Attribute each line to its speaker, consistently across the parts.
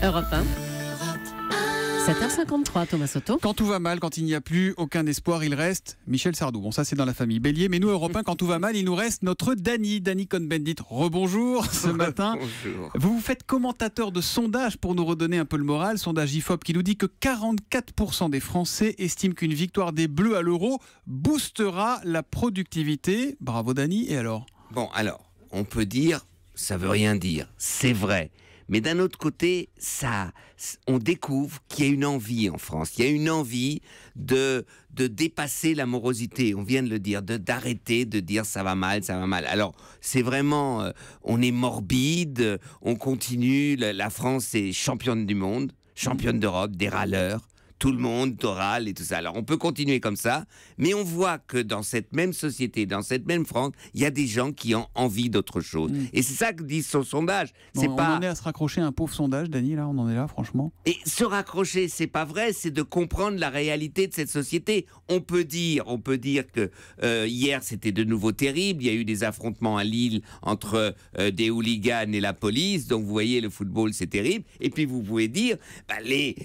Speaker 1: Europe 1. 7h53, Thomas Soto. Quand tout va mal, quand il n'y a plus aucun espoir, il reste Michel Sardou. Bon, ça, c'est dans la famille Bélier. Mais nous, Européens, quand tout va mal, il nous reste notre Danny, Danny Cohn-Bendit. Rebonjour ce matin. Vous vous faites commentateur de sondage pour nous redonner un peu le moral. Sondage IFOP qui nous dit que 44% des Français estiment qu'une victoire des Bleus à l'euro boostera la productivité. Bravo, Danny, Et alors
Speaker 2: Bon, alors, on peut dire, ça veut rien dire. C'est vrai. Mais d'un autre côté, ça, on découvre qu'il y a une envie en France. Il y a une envie de, de dépasser l'amorosité. On vient de le dire, de d'arrêter de dire ça va mal, ça va mal. Alors, c'est vraiment, euh, on est morbide, on continue. la France est championne du monde, championne d'Europe, des râleurs tout le monde, Toral et tout ça. Alors on peut continuer comme ça, mais on voit que dans cette même société, dans cette même France, il y a des gens qui ont envie d'autre chose. Mm. Et c'est ça que dit son sondage. on
Speaker 1: pas... en est à se raccrocher un pauvre sondage, Dany, là, on en est là, franchement.
Speaker 2: Et se raccrocher, c'est pas vrai, c'est de comprendre la réalité de cette société. On peut dire, on peut dire que euh, hier c'était de nouveau terrible, il y a eu des affrontements à Lille entre euh, des hooligans et la police, donc vous voyez, le football c'est terrible. Et puis vous pouvez dire, bah, les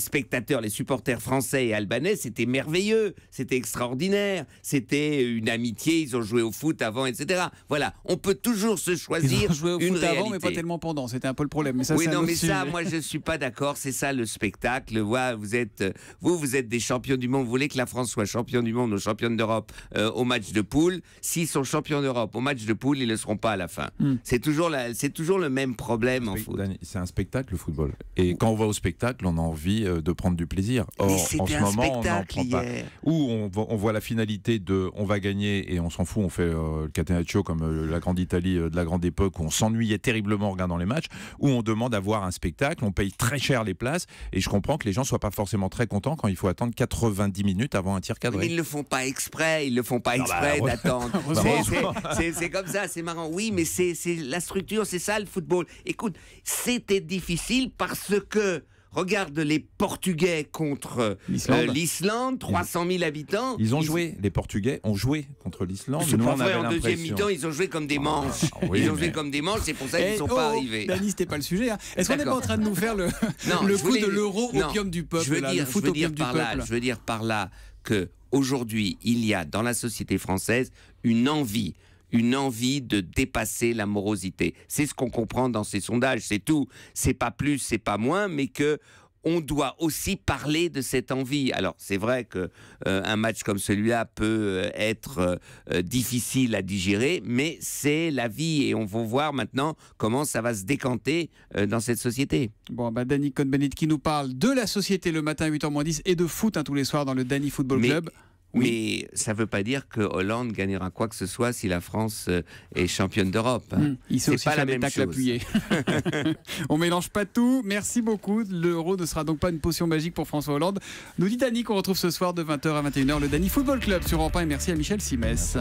Speaker 2: spectateurs les supporters français et albanais, c'était merveilleux, c'était extraordinaire, c'était une amitié, ils ont joué au foot avant, etc. Voilà, on peut toujours se choisir ils au une foot avant, mais pas
Speaker 1: tellement pendant, c'était un peu le problème. Mais ça, oui, non, mais ça, moi,
Speaker 2: je suis pas d'accord, c'est ça le spectacle. vous êtes, vous, vous êtes des champions du monde, vous voulez que la France soit champion du monde ou championne d'Europe euh, au match de poule. S'ils sont champions d'Europe au match de poule, ils ne le seront pas à la fin. Hmm. C'est toujours, la, toujours le même problème en foot. C'est un
Speaker 1: spectacle, le football. Et quand on va au spectacle, on a envie euh, de prendre du plaisir. Or, en ce moment, on n'en prend pas. Ou on, voit la finalité de on va gagner et on s'en fout, on fait euh, le catenaccio comme euh, la grande Italie euh, de la grande époque où on s'ennuyait terriblement en regardant les matchs, où on demande à voir un spectacle, on paye très cher les places et je comprends que les gens soient pas forcément très contents quand il faut attendre 90
Speaker 2: minutes avant un tir cadré. Ils le font pas exprès, ils le font pas bah, exprès d'attendre. c'est comme ça, c'est marrant. Oui, mais c'est la structure, c'est ça le football. Écoute, c'était difficile parce que Regarde les Portugais contre euh, l'Islande, 300 000 habitants. Ils ont joué,
Speaker 1: les Portugais ont joué contre l'Islande. en deuxième mi-temps,
Speaker 2: ils ont joué comme des ah, manches. Ah ils ont joué comme des manches, c'est pour ça qu'ils ne eh, sont pas oh, arrivés. Dani, c'était pas le sujet. Hein. Est-ce qu'on n'est pas en train de
Speaker 1: nous faire le, coup de l'euro opium du peuple Je veux dire, par là, je veux dire
Speaker 2: par là que aujourd'hui, il y a dans la société française une envie une envie de dépasser la morosité. C'est ce qu'on comprend dans ces sondages, c'est tout. C'est pas plus, c'est pas moins, mais que on doit aussi parler de cette envie. Alors c'est vrai que euh, un match comme celui-là peut euh, être euh, difficile à digérer, mais c'est la vie et on va voir maintenant comment ça va se décanter dans cette société. Bon, bah, Danny Cohn-Bennett qui nous parle de la société le matin à 8h10 et de foot hein, tous les soirs dans le Danny Football Club. Oui. Mais ça ne veut pas dire que Hollande gagnera quoi que ce soit si la France euh, est championne d'Europe. C'est hmm. Il sait pas la même chose.
Speaker 1: on mélange pas tout. Merci beaucoup. L'euro ne sera donc pas une potion magique pour François Hollande. Nous dit Dani qu'on retrouve ce soir de 20h à 21h le Dani Football Club sur Rampin et merci à Michel Simès.